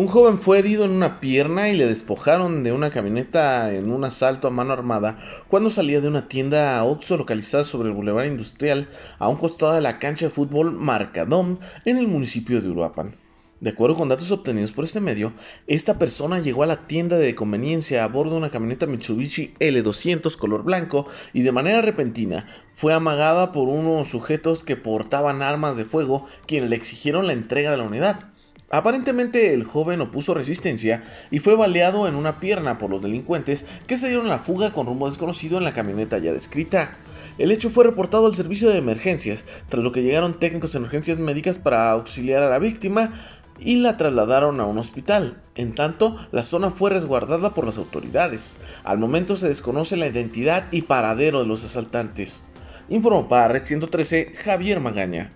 Un joven fue herido en una pierna y le despojaron de una camioneta en un asalto a mano armada cuando salía de una tienda Oxxo localizada sobre el Boulevard Industrial a un costado de la cancha de fútbol Marcadón en el municipio de Uruapan. De acuerdo con datos obtenidos por este medio, esta persona llegó a la tienda de conveniencia a bordo de una camioneta Mitsubishi L200 color blanco y de manera repentina fue amagada por unos sujetos que portaban armas de fuego quienes le exigieron la entrega de la unidad. Aparentemente el joven opuso resistencia y fue baleado en una pierna por los delincuentes que se dieron la fuga con rumbo desconocido en la camioneta ya descrita. El hecho fue reportado al servicio de emergencias, tras lo que llegaron técnicos en emergencias médicas para auxiliar a la víctima y la trasladaron a un hospital. En tanto, la zona fue resguardada por las autoridades. Al momento se desconoce la identidad y paradero de los asaltantes. Informó para Red 113 Javier Magaña.